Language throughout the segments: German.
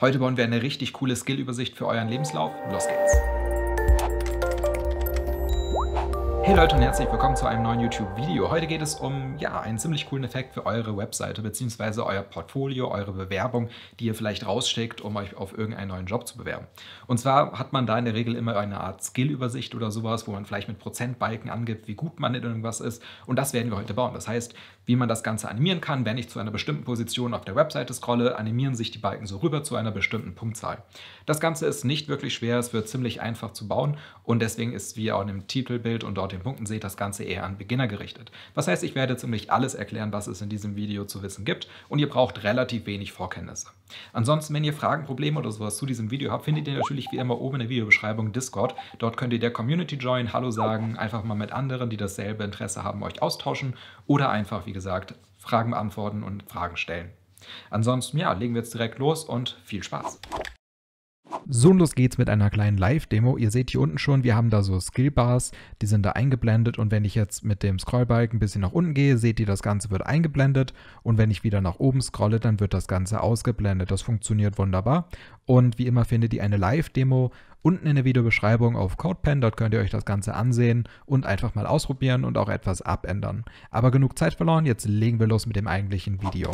Heute bauen wir eine richtig coole Skill-Übersicht für euren Lebenslauf. Los geht's! Hey Leute und herzlich willkommen zu einem neuen YouTube-Video. Heute geht es um ja, einen ziemlich coolen Effekt für eure Webseite bzw. euer Portfolio, eure Bewerbung, die ihr vielleicht raussteckt, um euch auf irgendeinen neuen Job zu bewerben. Und zwar hat man da in der Regel immer eine Art Skill-Übersicht oder sowas, wo man vielleicht mit Prozentbalken angibt, wie gut man in irgendwas ist. Und das werden wir heute bauen. Das heißt, wie man das Ganze animieren kann, wenn ich zu einer bestimmten Position auf der Webseite scrolle, animieren sich die Balken so rüber zu einer bestimmten Punktzahl. Das Ganze ist nicht wirklich schwer, es wird ziemlich einfach zu bauen und deswegen ist, wie auch in dem Titelbild und dort den Punkten seht, das Ganze eher an Beginner gerichtet. Was heißt, ich werde ziemlich alles erklären, was es in diesem Video zu wissen gibt und ihr braucht relativ wenig Vorkenntnisse. Ansonsten, wenn ihr Fragen, Probleme oder sowas zu diesem Video habt, findet ihr natürlich wie immer oben in der Videobeschreibung Discord. Dort könnt ihr der Community join, Hallo sagen, einfach mal mit anderen, die dasselbe Interesse haben, euch austauschen oder einfach, wie gesagt, Fragen beantworten und Fragen stellen. Ansonsten, ja, legen wir jetzt direkt los und viel Spaß. So und los geht's mit einer kleinen Live-Demo. Ihr seht hier unten schon, wir haben da so Skillbars, die sind da eingeblendet und wenn ich jetzt mit dem Scrollbalken ein bisschen nach unten gehe, seht ihr, das Ganze wird eingeblendet und wenn ich wieder nach oben scrolle, dann wird das Ganze ausgeblendet. Das funktioniert wunderbar und wie immer findet ihr eine Live-Demo unten in der Videobeschreibung auf CodePen, dort könnt ihr euch das Ganze ansehen und einfach mal ausprobieren und auch etwas abändern. Aber genug Zeit verloren, jetzt legen wir los mit dem eigentlichen Video.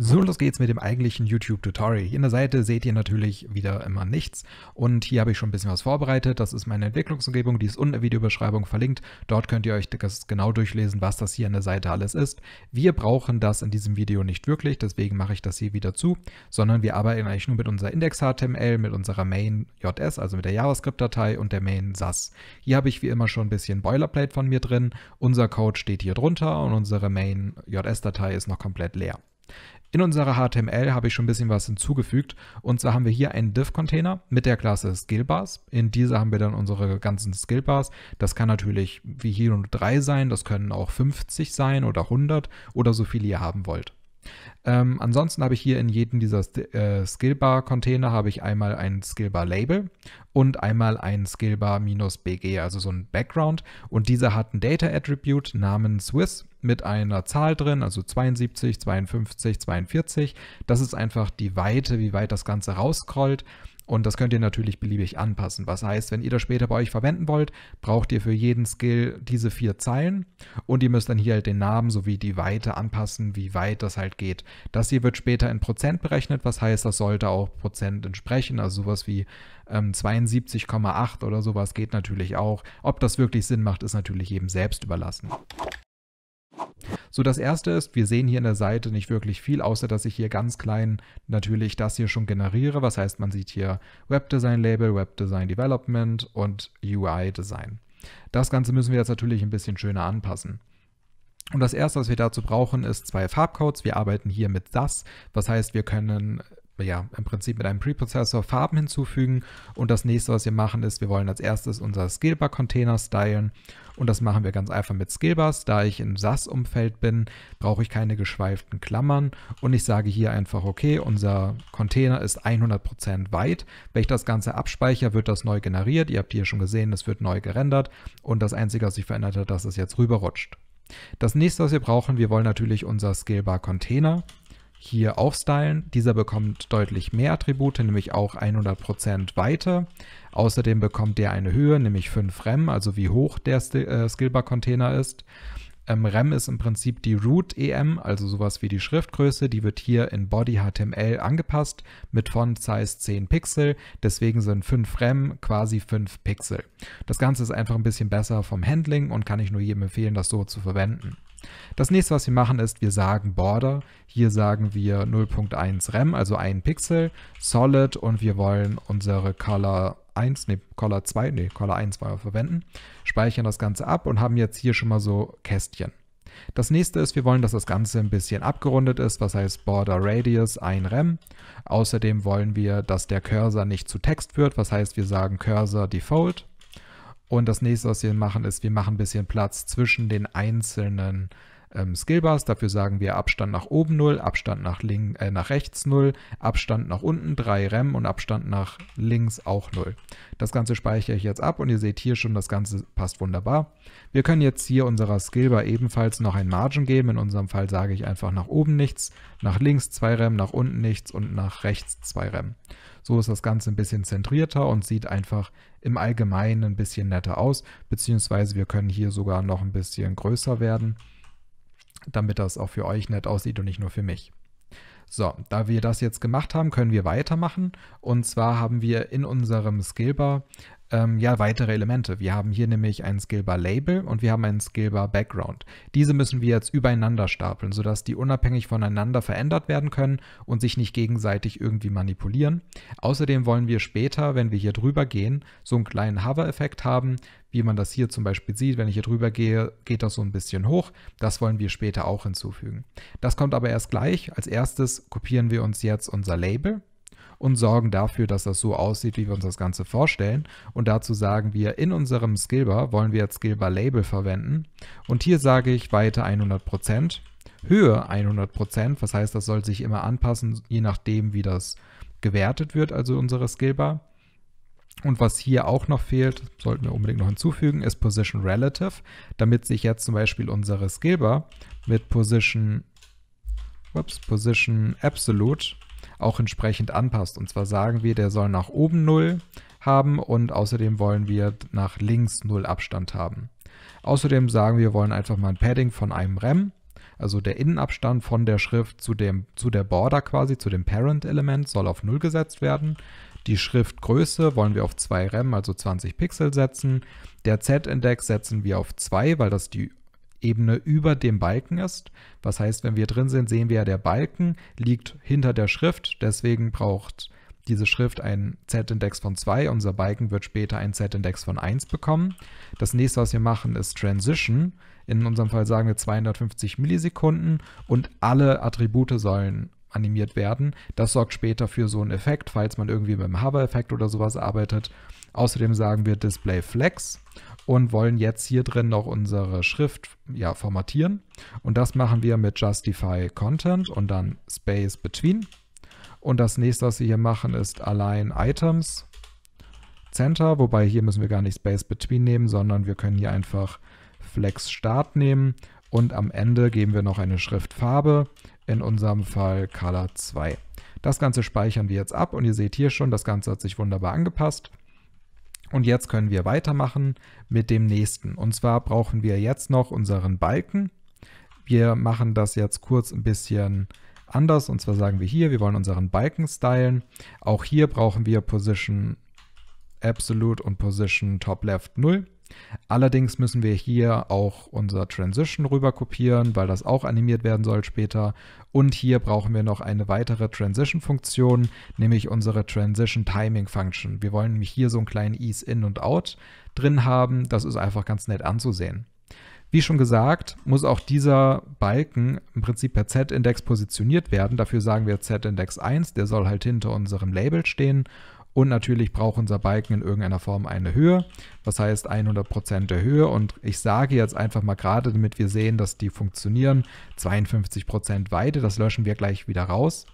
So, los geht's mit dem eigentlichen YouTube-Tutorial. Hier in der Seite seht ihr natürlich wieder immer nichts und hier habe ich schon ein bisschen was vorbereitet. Das ist meine Entwicklungsumgebung, die ist unten in der Videobeschreibung verlinkt. Dort könnt ihr euch das genau durchlesen, was das hier an der Seite alles ist. Wir brauchen das in diesem Video nicht wirklich, deswegen mache ich das hier wieder zu, sondern wir arbeiten eigentlich nur mit unserer Index.html, mit unserer Main.js, also mit der JavaScript-Datei und der Main.sas. Hier habe ich wie immer schon ein bisschen Boilerplate von mir drin. Unser Code steht hier drunter und unsere Main.js-Datei ist noch komplett leer. In unserer HTML habe ich schon ein bisschen was hinzugefügt. Und zwar haben wir hier einen Div-Container mit der Klasse Skillbars. In dieser haben wir dann unsere ganzen Skillbars. Das kann natürlich wie hier nur drei sein, das können auch 50 sein oder 100 oder so viele ihr haben wollt. Ähm, ansonsten habe ich hier in jedem dieser äh, Skillbar-Container habe ich einmal ein Skillbar-Label und einmal ein Skillbar-BG, also so ein Background. Und dieser hat ein Data-Attribute namens Swiss mit einer Zahl drin, also 72, 52, 42. Das ist einfach die Weite, wie weit das Ganze rausscrollt. Und das könnt ihr natürlich beliebig anpassen. Was heißt, wenn ihr das später bei euch verwenden wollt, braucht ihr für jeden Skill diese vier Zeilen und ihr müsst dann hier halt den Namen sowie die Weite anpassen, wie weit das halt geht. Das hier wird später in Prozent berechnet, was heißt, das sollte auch Prozent entsprechen, also sowas wie ähm, 72,8 oder sowas geht natürlich auch. Ob das wirklich Sinn macht, ist natürlich jedem selbst überlassen. So, das erste ist, wir sehen hier in der Seite nicht wirklich viel, außer dass ich hier ganz klein natürlich das hier schon generiere. Was heißt, man sieht hier Webdesign Label, Webdesign Development und UI Design. Das Ganze müssen wir jetzt natürlich ein bisschen schöner anpassen. Und das erste, was wir dazu brauchen, ist zwei Farbcodes. Wir arbeiten hier mit SAS. Was heißt, wir können ja, im Prinzip mit einem Preprozessor Farben hinzufügen. Und das nächste, was wir machen, ist, wir wollen als erstes unser Scalable-Container stylen. Und das machen wir ganz einfach mit Scalebars. Da ich im SAS-Umfeld bin, brauche ich keine geschweiften Klammern. Und ich sage hier einfach, okay, unser Container ist 100% weit. Wenn ich das Ganze abspeichere, wird das neu generiert. Ihr habt hier schon gesehen, es wird neu gerendert. Und das Einzige, was sich verändert hat, dass es jetzt rüberrutscht. Das nächste, was wir brauchen, wir wollen natürlich unser Scalebar Container hier aufstylen. Dieser bekommt deutlich mehr Attribute, nämlich auch 100% Weite. Außerdem bekommt der eine Höhe, nämlich 5 Rem, also wie hoch der äh, Skillbar-Container ist. Ähm, Rem ist im Prinzip die Root EM, also sowas wie die Schriftgröße. Die wird hier in Body HTML angepasst mit Font Size 10 Pixel. Deswegen sind 5 Rem quasi 5 Pixel. Das Ganze ist einfach ein bisschen besser vom Handling und kann ich nur jedem empfehlen, das so zu verwenden. Das nächste, was wir machen, ist, wir sagen Border. Hier sagen wir 0.1 Rem, also ein Pixel, Solid und wir wollen unsere Color 1, nee, Color 2, nee, Color 1 wollen wir verwenden, speichern das Ganze ab und haben jetzt hier schon mal so Kästchen. Das nächste ist, wir wollen, dass das Ganze ein bisschen abgerundet ist, was heißt Border Radius 1 Rem. Außerdem wollen wir, dass der Cursor nicht zu Text wird, was heißt, wir sagen Cursor Default. Und das nächste, was wir machen, ist, wir machen ein bisschen Platz zwischen den einzelnen ähm, Skillbars. Dafür sagen wir Abstand nach oben 0, Abstand nach, link, äh, nach rechts 0, Abstand nach unten 3 Rem und Abstand nach links auch 0. Das Ganze speichere ich jetzt ab und ihr seht hier schon, das Ganze passt wunderbar. Wir können jetzt hier unserer Skillbar ebenfalls noch ein Margin geben. In unserem Fall sage ich einfach nach oben nichts, nach links 2 Rem, nach unten nichts und nach rechts 2 Rem. So ist das Ganze ein bisschen zentrierter und sieht einfach im Allgemeinen ein bisschen netter aus, beziehungsweise wir können hier sogar noch ein bisschen größer werden damit das auch für euch nett aussieht und nicht nur für mich. So, da wir das jetzt gemacht haben, können wir weitermachen. Und zwar haben wir in unserem Scalebar ähm, ja weitere Elemente. Wir haben hier nämlich ein Skillbar Label und wir haben ein Skillbar Background. Diese müssen wir jetzt übereinander stapeln, sodass die unabhängig voneinander verändert werden können und sich nicht gegenseitig irgendwie manipulieren. Außerdem wollen wir später, wenn wir hier drüber gehen, so einen kleinen Hover-Effekt haben, wie man das hier zum Beispiel sieht, wenn ich hier drüber gehe, geht das so ein bisschen hoch. Das wollen wir später auch hinzufügen. Das kommt aber erst gleich. Als erstes kopieren wir uns jetzt unser Label und sorgen dafür, dass das so aussieht, wie wir uns das Ganze vorstellen. Und dazu sagen wir, in unserem Skillbar wollen wir jetzt Skillbar Label verwenden. Und hier sage ich Weite 100%, Höhe 100%, was heißt, das soll sich immer anpassen, je nachdem, wie das gewertet wird, also unsere Skillbar. Und was hier auch noch fehlt, sollten wir unbedingt noch hinzufügen, ist Position Relative, damit sich jetzt zum Beispiel unsere Skillbar mit Position, ups, Position Absolute auch entsprechend anpasst. Und zwar sagen wir, der soll nach oben 0 haben und außerdem wollen wir nach links 0 Abstand haben. Außerdem sagen wir, wir wollen einfach mal ein Padding von einem Rem, also der Innenabstand von der Schrift zu, dem, zu der Border quasi, zu dem Parent-Element, soll auf 0 gesetzt werden. Die Schriftgröße wollen wir auf 2 Rem, also 20 Pixel setzen. Der Z-Index setzen wir auf 2, weil das die Ebene über dem Balken ist. Was heißt, wenn wir drin sind, sehen wir ja, der Balken liegt hinter der Schrift. Deswegen braucht diese Schrift einen Z-Index von 2. Unser Balken wird später einen Z-Index von 1 bekommen. Das nächste, was wir machen, ist Transition. In unserem Fall sagen wir 250 Millisekunden und alle Attribute sollen animiert werden. Das sorgt später für so einen Effekt, falls man irgendwie mit dem hover effekt oder sowas arbeitet Außerdem sagen wir Display Flex und wollen jetzt hier drin noch unsere Schrift ja, formatieren. Und das machen wir mit Justify Content und dann Space Between. Und das nächste, was wir hier machen, ist Align Items Center, wobei hier müssen wir gar nicht Space Between nehmen, sondern wir können hier einfach Flex Start nehmen und am Ende geben wir noch eine Schriftfarbe, in unserem Fall Color 2. Das Ganze speichern wir jetzt ab und ihr seht hier schon, das Ganze hat sich wunderbar angepasst. Und jetzt können wir weitermachen mit dem nächsten. Und zwar brauchen wir jetzt noch unseren Balken. Wir machen das jetzt kurz ein bisschen anders. Und zwar sagen wir hier, wir wollen unseren Balken stylen. Auch hier brauchen wir Position Absolute und Position Top Left 0. Allerdings müssen wir hier auch unser Transition rüber kopieren, weil das auch animiert werden soll später. Und hier brauchen wir noch eine weitere Transition-Funktion, nämlich unsere Transition Timing Function. Wir wollen nämlich hier so einen kleinen Ease in und out drin haben. Das ist einfach ganz nett anzusehen. Wie schon gesagt, muss auch dieser Balken im Prinzip per Z-Index positioniert werden. Dafür sagen wir Z-Index 1, der soll halt hinter unserem Label stehen und natürlich braucht unser Balken in irgendeiner Form eine Höhe, was heißt 100% der Höhe. Und ich sage jetzt einfach mal gerade, damit wir sehen, dass die funktionieren, 52% Weite, das löschen wir gleich wieder raus.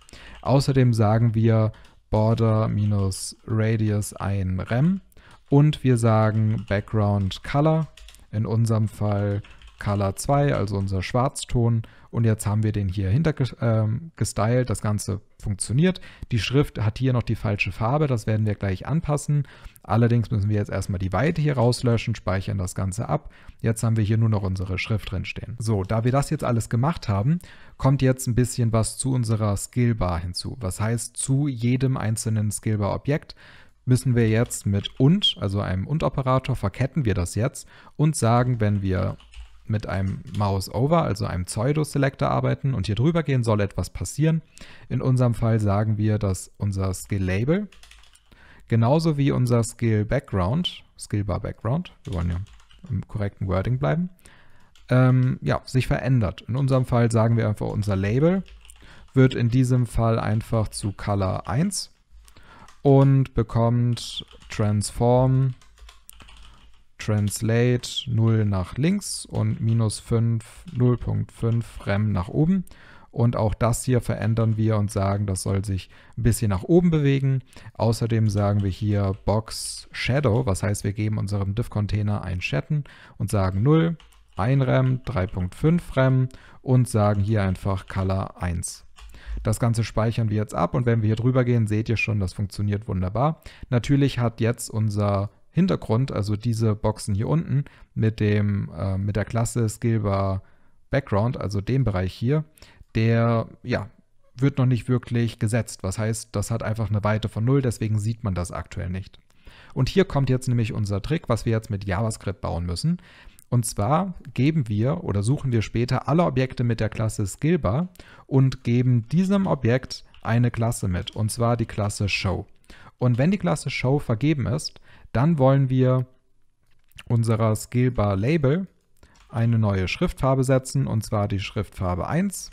Außerdem sagen wir Border minus Radius ein Rem und wir sagen Background Color, in unserem Fall Color 2, also unser Schwarzton. Und jetzt haben wir den hier hinter ähm, gestylt. Das Ganze funktioniert. Die Schrift hat hier noch die falsche Farbe. Das werden wir gleich anpassen. Allerdings müssen wir jetzt erstmal die Weite hier rauslöschen, speichern das Ganze ab. Jetzt haben wir hier nur noch unsere Schrift drin stehen. So, da wir das jetzt alles gemacht haben, kommt jetzt ein bisschen was zu unserer Skillbar hinzu. Was heißt, zu jedem einzelnen Skillbar-Objekt müssen wir jetzt mit und, also einem und-Operator, verketten wir das jetzt und sagen, wenn wir mit einem Mouse Over, also einem Pseudo-Selector arbeiten und hier drüber gehen, soll etwas passieren. In unserem Fall sagen wir, dass unser Skill-Label genauso wie unser Skill-Background, skill bar background wir wollen ja im korrekten Wording bleiben, ähm, ja, sich verändert. In unserem Fall sagen wir einfach, unser Label wird in diesem Fall einfach zu Color 1 und bekommt Transform translate 0 nach links und minus 5, 0.5 rem nach oben. Und auch das hier verändern wir und sagen, das soll sich ein bisschen nach oben bewegen. Außerdem sagen wir hier Box Shadow, was heißt, wir geben unserem Div-Container ein Schatten und sagen 0, 1 Rem, 3.5 Rem und sagen hier einfach Color 1. Das Ganze speichern wir jetzt ab und wenn wir hier drüber gehen, seht ihr schon, das funktioniert wunderbar. Natürlich hat jetzt unser Hintergrund, also diese Boxen hier unten mit dem äh, mit der Klasse Skillbar Background, also dem Bereich hier, der ja wird noch nicht wirklich gesetzt. Was heißt, das hat einfach eine Weite von null, deswegen sieht man das aktuell nicht. Und hier kommt jetzt nämlich unser Trick, was wir jetzt mit JavaScript bauen müssen. Und zwar geben wir oder suchen wir später alle Objekte mit der Klasse Skillbar und geben diesem Objekt eine Klasse mit, und zwar die Klasse Show. Und wenn die Klasse Show vergeben ist, dann wollen wir unserer Scalebar Label eine neue Schriftfarbe setzen, und zwar die Schriftfarbe 1.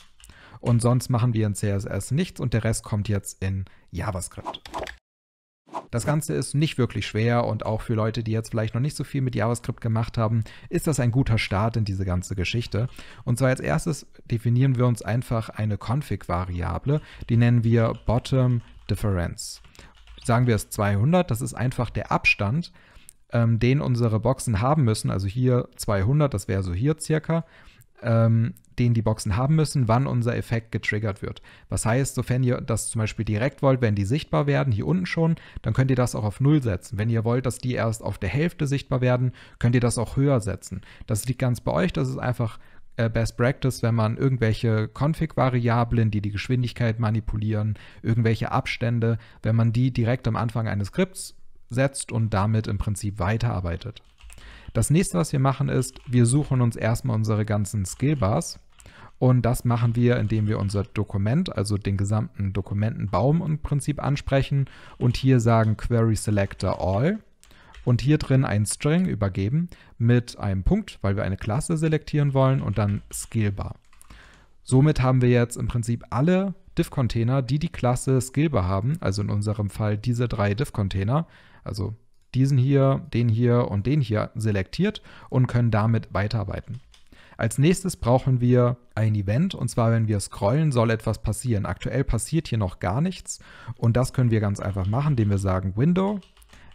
Und sonst machen wir in CSS nichts und der Rest kommt jetzt in JavaScript. Das Ganze ist nicht wirklich schwer und auch für Leute, die jetzt vielleicht noch nicht so viel mit JavaScript gemacht haben, ist das ein guter Start in diese ganze Geschichte. Und zwar als erstes definieren wir uns einfach eine Config-Variable, die nennen wir Bottom Difference sagen wir es 200, das ist einfach der Abstand, ähm, den unsere Boxen haben müssen, also hier 200, das wäre so hier circa, ähm, den die Boxen haben müssen, wann unser Effekt getriggert wird. Was heißt, sofern ihr das zum Beispiel direkt wollt, wenn die sichtbar werden, hier unten schon, dann könnt ihr das auch auf 0 setzen. Wenn ihr wollt, dass die erst auf der Hälfte sichtbar werden, könnt ihr das auch höher setzen. Das liegt ganz bei euch, das ist einfach äh, Best Practice, wenn man irgendwelche Config-Variablen, die die Geschwindigkeit manipulieren, irgendwelche Abstände, wenn man die direkt am Anfang eines Skripts setzt und damit im Prinzip weiterarbeitet. Das nächste, was wir machen, ist, wir suchen uns erstmal unsere ganzen Skillbars. Und das machen wir, indem wir unser Dokument, also den gesamten Dokumentenbaum im Prinzip ansprechen und hier sagen Query Selector All und hier drin einen String übergeben mit einem Punkt, weil wir eine Klasse selektieren wollen und dann scalbar. Somit haben wir jetzt im Prinzip alle Div-Container, die die Klasse scalbar haben, also in unserem Fall diese drei Div-Container, also diesen hier, den hier und den hier selektiert und können damit weiterarbeiten. Als nächstes brauchen wir ein Event und zwar, wenn wir scrollen, soll etwas passieren. Aktuell passiert hier noch gar nichts und das können wir ganz einfach machen, indem wir sagen Window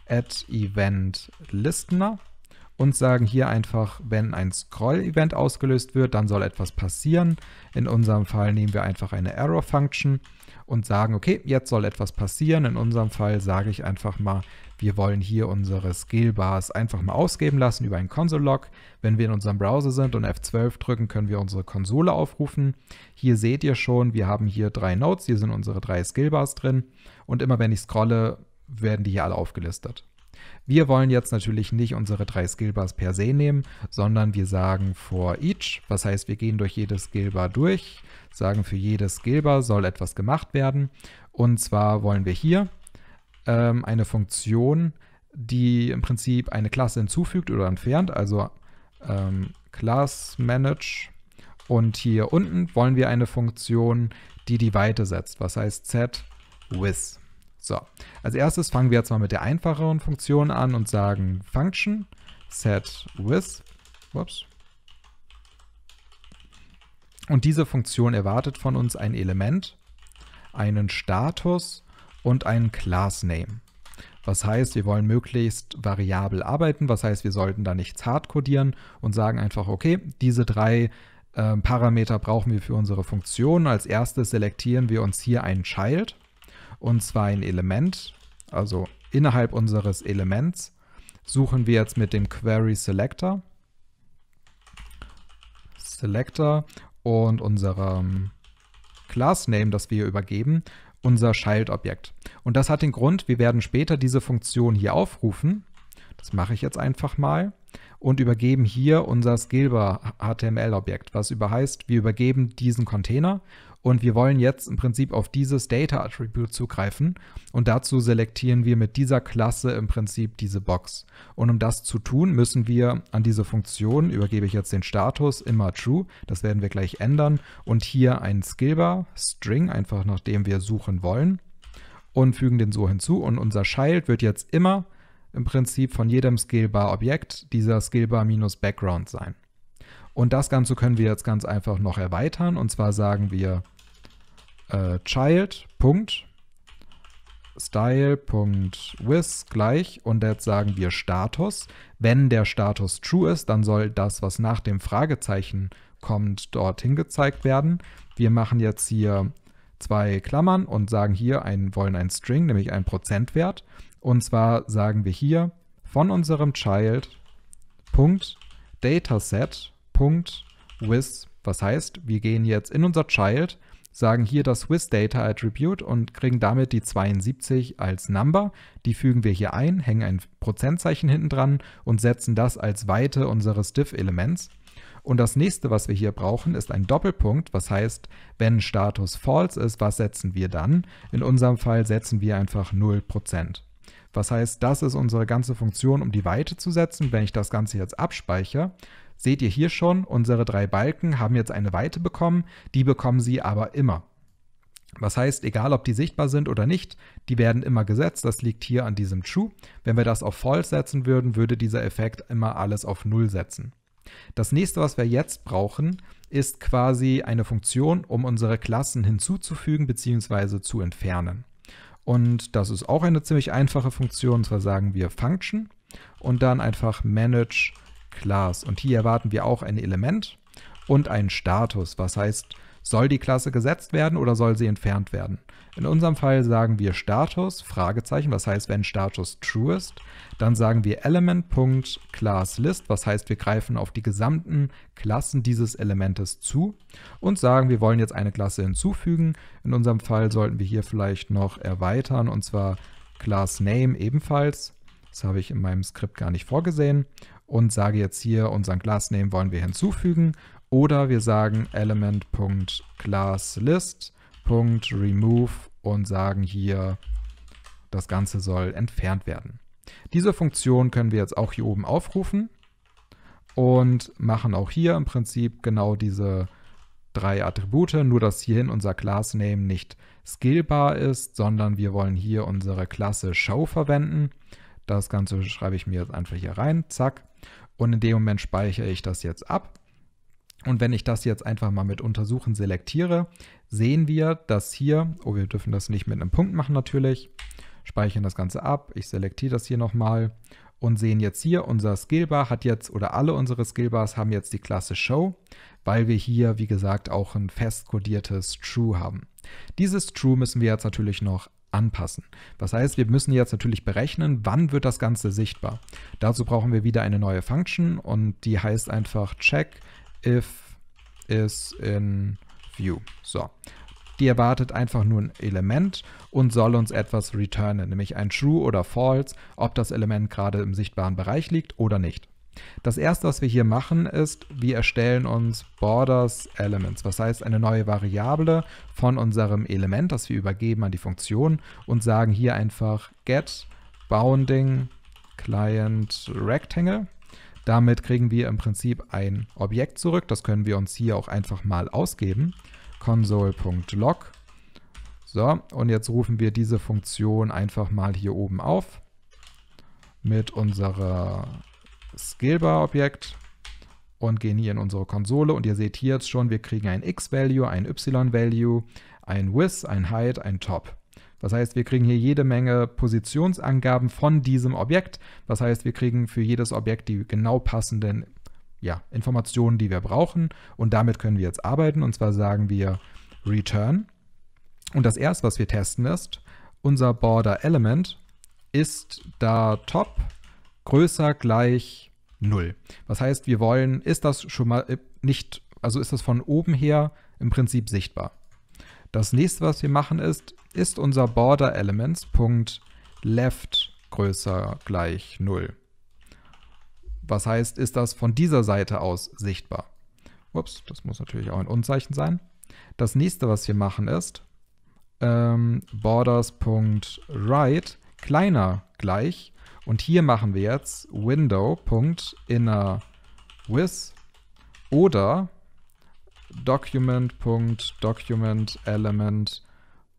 add event listener und sagen hier einfach, wenn ein Scroll-Event ausgelöst wird, dann soll etwas passieren. In unserem Fall nehmen wir einfach eine Error-Function und sagen, okay, jetzt soll etwas passieren. In unserem Fall sage ich einfach mal, wir wollen hier unsere Scale-Bars einfach mal ausgeben lassen über einen Console-Log. Wenn wir in unserem Browser sind und F12 drücken, können wir unsere Konsole aufrufen. Hier seht ihr schon, wir haben hier drei Nodes, hier sind unsere drei Scale-Bars drin. Und immer wenn ich scrolle, werden die hier alle aufgelistet. Wir wollen jetzt natürlich nicht unsere drei Skillbars per se nehmen, sondern wir sagen for each, was heißt, wir gehen durch jedes Skillbar durch, sagen für jedes Skillbar soll etwas gemacht werden. Und zwar wollen wir hier ähm, eine Funktion, die im Prinzip eine Klasse hinzufügt oder entfernt, also ähm, class manage. Und hier unten wollen wir eine Funktion, die die Weite setzt, was heißt z with. So, als erstes fangen wir jetzt mal mit der einfacheren Funktion an und sagen Function set with. Ups. Und diese Funktion erwartet von uns ein Element, einen Status und einen Class Name. Was heißt, wir wollen möglichst variabel arbeiten, was heißt, wir sollten da nichts hart codieren und sagen einfach, okay, diese drei äh, Parameter brauchen wir für unsere Funktion. Als erstes selektieren wir uns hier einen Child und zwar ein Element, also innerhalb unseres Elements suchen wir jetzt mit dem Query Selector Selector und unserem Class Name, das wir übergeben, unser Child-Objekt. Und das hat den Grund, wir werden später diese Funktion hier aufrufen. Das mache ich jetzt einfach mal und übergeben hier unser Scalable HTML-Objekt, was über heißt, wir übergeben diesen Container und wir wollen jetzt im Prinzip auf dieses Data-Attribut zugreifen. Und dazu selektieren wir mit dieser Klasse im Prinzip diese Box. Und um das zu tun, müssen wir an diese Funktion, übergebe ich jetzt den Status, immer true. Das werden wir gleich ändern. Und hier einen Skillbar, String, einfach nach dem wir suchen wollen. Und fügen den so hinzu. Und unser Child wird jetzt immer im Prinzip von jedem skillbar objekt dieser Scalebar-Background sein. Und das Ganze können wir jetzt ganz einfach noch erweitern. Und zwar sagen wir äh, child.style.with gleich und jetzt sagen wir Status. Wenn der Status true ist, dann soll das, was nach dem Fragezeichen kommt, dorthin gezeigt werden. Wir machen jetzt hier zwei Klammern und sagen hier, ein, wollen ein String, nämlich einen Prozentwert. Und zwar sagen wir hier von unserem Child.dataset. Punkt Punkt With, was heißt, wir gehen jetzt in unser Child, sagen hier das with Data Attribute und kriegen damit die 72 als Number. Die fügen wir hier ein, hängen ein Prozentzeichen hinten dran und setzen das als Weite unseres diff elements Und das nächste, was wir hier brauchen, ist ein Doppelpunkt, was heißt, wenn Status false ist, was setzen wir dann? In unserem Fall setzen wir einfach 0%. Was heißt, das ist unsere ganze Funktion, um die Weite zu setzen. Wenn ich das Ganze jetzt abspeichere, Seht ihr hier schon, unsere drei Balken haben jetzt eine Weite bekommen, die bekommen sie aber immer. Was heißt, egal ob die sichtbar sind oder nicht, die werden immer gesetzt. Das liegt hier an diesem True. Wenn wir das auf False setzen würden, würde dieser Effekt immer alles auf Null setzen. Das nächste, was wir jetzt brauchen, ist quasi eine Funktion, um unsere Klassen hinzuzufügen bzw. zu entfernen. Und das ist auch eine ziemlich einfache Funktion. Und zwar sagen wir Function und dann einfach Manage Class. Und hier erwarten wir auch ein Element und einen Status. Was heißt, soll die Klasse gesetzt werden oder soll sie entfernt werden? In unserem Fall sagen wir Status, Fragezeichen, was heißt, wenn Status true ist. Dann sagen wir Element.ClassList, was heißt, wir greifen auf die gesamten Klassen dieses Elementes zu und sagen, wir wollen jetzt eine Klasse hinzufügen. In unserem Fall sollten wir hier vielleicht noch erweitern und zwar ClassName ebenfalls. Das habe ich in meinem Skript gar nicht vorgesehen und sage jetzt hier, unseren Class nehmen wollen wir hinzufügen. Oder wir sagen element.classList.remove und sagen hier, das Ganze soll entfernt werden. Diese Funktion können wir jetzt auch hier oben aufrufen und machen auch hier im Prinzip genau diese drei Attribute, nur dass hierhin unser ClassName nicht scalbar ist, sondern wir wollen hier unsere Klasse Show verwenden. Das Ganze schreibe ich mir jetzt einfach hier rein, zack. Und in dem Moment speichere ich das jetzt ab. Und wenn ich das jetzt einfach mal mit Untersuchen selektiere, sehen wir, dass hier, oh, wir dürfen das nicht mit einem Punkt machen natürlich, speichern das Ganze ab, ich selektiere das hier nochmal und sehen jetzt hier, unser Skillbar hat jetzt, oder alle unsere Skillbars haben jetzt die Klasse Show, weil wir hier, wie gesagt, auch ein fest kodiertes True haben. Dieses True müssen wir jetzt natürlich noch anpassen. Was heißt, wir müssen jetzt natürlich berechnen, wann wird das Ganze sichtbar. Dazu brauchen wir wieder eine neue Function und die heißt einfach check if is in view. So. Die erwartet einfach nur ein Element und soll uns etwas returnen, nämlich ein true oder false, ob das Element gerade im sichtbaren Bereich liegt oder nicht. Das erste, was wir hier machen, ist, wir erstellen uns Borders Elements, was heißt eine neue Variable von unserem Element, das wir übergeben an die Funktion und sagen hier einfach get bounding client rectangle. Damit kriegen wir im Prinzip ein Objekt zurück, das können wir uns hier auch einfach mal ausgeben. console.log. So, und jetzt rufen wir diese Funktion einfach mal hier oben auf mit unserer Scalbar-Objekt und gehen hier in unsere Konsole und ihr seht hier jetzt schon, wir kriegen ein X-Value, ein Y-Value, ein Width, ein Height, ein Top. Das heißt, wir kriegen hier jede Menge Positionsangaben von diesem Objekt. Das heißt, wir kriegen für jedes Objekt die genau passenden ja, Informationen, die wir brauchen. Und damit können wir jetzt arbeiten. Und zwar sagen wir Return. Und das erste, was wir testen, ist, unser Border Element ist da top größer gleich null. Was heißt, wir wollen, ist das schon mal äh, nicht, also ist das von oben her im Prinzip sichtbar. Das nächste, was wir machen, ist, ist unser Border Elements Punkt left größer gleich 0. Was heißt, ist das von dieser Seite aus sichtbar? Ups, das muss natürlich auch ein Unzeichen sein. Das nächste, was wir machen, ist ähm, borders.right kleiner gleich und hier machen wir jetzt window.innerWith oder document.documentElement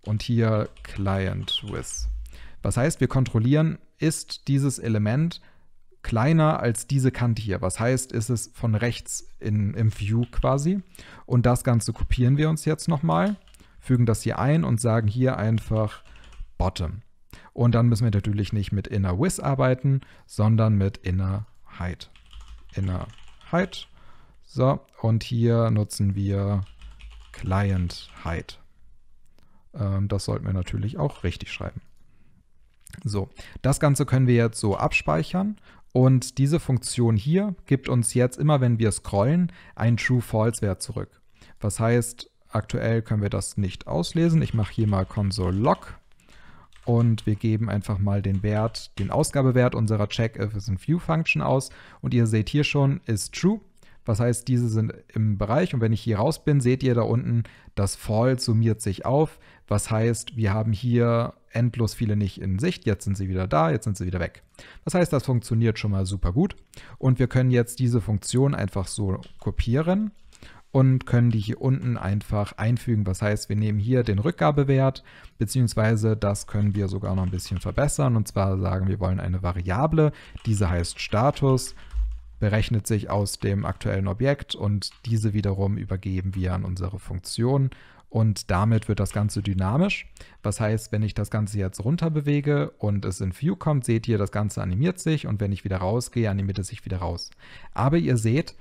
und hier clientWith. Was heißt, wir kontrollieren, ist dieses Element kleiner als diese Kante hier. Was heißt, ist es von rechts in, im View quasi. Und das Ganze kopieren wir uns jetzt nochmal, fügen das hier ein und sagen hier einfach Bottom. Und dann müssen wir natürlich nicht mit inner with arbeiten, sondern mit inner height. Inner height. So, und hier nutzen wir client height. Ähm, das sollten wir natürlich auch richtig schreiben. So, das Ganze können wir jetzt so abspeichern und diese Funktion hier gibt uns jetzt immer, wenn wir scrollen, einen True-False-Wert zurück. Was heißt, aktuell können wir das nicht auslesen. Ich mache hier mal console.log und wir geben einfach mal den Wert, den Ausgabewert unserer Check if is in View Function aus und ihr seht hier schon ist true. Was heißt, diese sind im Bereich und wenn ich hier raus bin, seht ihr da unten, das False summiert sich auf. Was heißt, wir haben hier endlos viele nicht in Sicht, jetzt sind sie wieder da, jetzt sind sie wieder weg. Das heißt, das funktioniert schon mal super gut und wir können jetzt diese Funktion einfach so kopieren und können die hier unten einfach einfügen. Was heißt, wir nehmen hier den Rückgabewert, beziehungsweise das können wir sogar noch ein bisschen verbessern. Und zwar sagen wir wollen eine Variable, diese heißt Status, berechnet sich aus dem aktuellen Objekt und diese wiederum übergeben wir an unsere Funktion. Und damit wird das Ganze dynamisch. Was heißt, wenn ich das Ganze jetzt runter bewege und es in View kommt, seht ihr, das Ganze animiert sich und wenn ich wieder rausgehe, animiert es sich wieder raus. Aber ihr seht,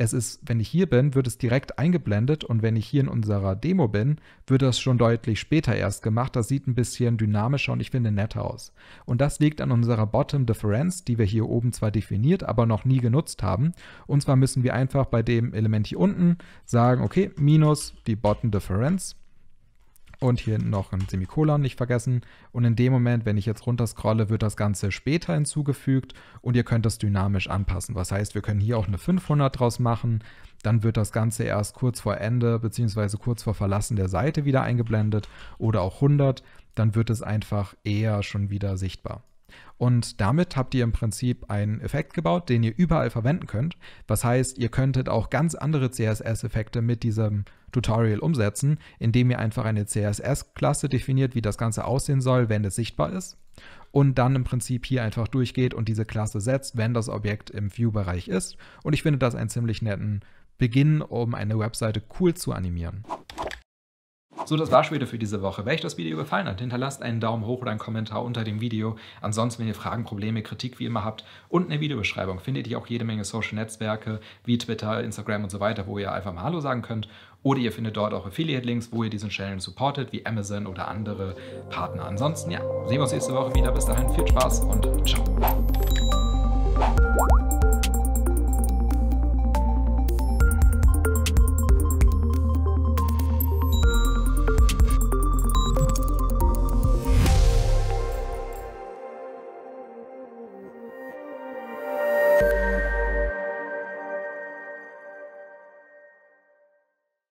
es ist, wenn ich hier bin, wird es direkt eingeblendet und wenn ich hier in unserer Demo bin, wird das schon deutlich später erst gemacht. Das sieht ein bisschen dynamischer und ich finde netter aus. Und das liegt an unserer Bottom Difference, die wir hier oben zwar definiert, aber noch nie genutzt haben. Und zwar müssen wir einfach bei dem Element hier unten sagen, okay, minus die Bottom Difference und hier hinten noch ein Semikolon nicht vergessen. Und in dem Moment, wenn ich jetzt runterscrolle, wird das Ganze später hinzugefügt und ihr könnt das dynamisch anpassen. Was heißt, wir können hier auch eine 500 draus machen. Dann wird das Ganze erst kurz vor Ende bzw. kurz vor Verlassen der Seite wieder eingeblendet oder auch 100. Dann wird es einfach eher schon wieder sichtbar. Und damit habt ihr im Prinzip einen Effekt gebaut, den ihr überall verwenden könnt. Was heißt, ihr könntet auch ganz andere CSS-Effekte mit diesem Tutorial umsetzen, indem ihr einfach eine CSS-Klasse definiert, wie das Ganze aussehen soll, wenn es sichtbar ist. Und dann im Prinzip hier einfach durchgeht und diese Klasse setzt, wenn das Objekt im View-Bereich ist. Und ich finde das einen ziemlich netten Beginn, um eine Webseite cool zu animieren. So, das war's schon wieder für diese Woche. Wenn euch das Video gefallen hat, hinterlasst einen Daumen hoch oder einen Kommentar unter dem Video. Ansonsten, wenn ihr Fragen, Probleme, Kritik wie immer habt unten in der Videobeschreibung, findet ihr auch jede Menge Social Netzwerke wie Twitter, Instagram und so weiter, wo ihr einfach mal Hallo sagen könnt. Oder ihr findet dort auch Affiliate-Links, wo ihr diesen Channel supportet, wie Amazon oder andere Partner. Ansonsten, ja, sehen wir uns nächste Woche wieder. Bis dahin, viel Spaß und ciao.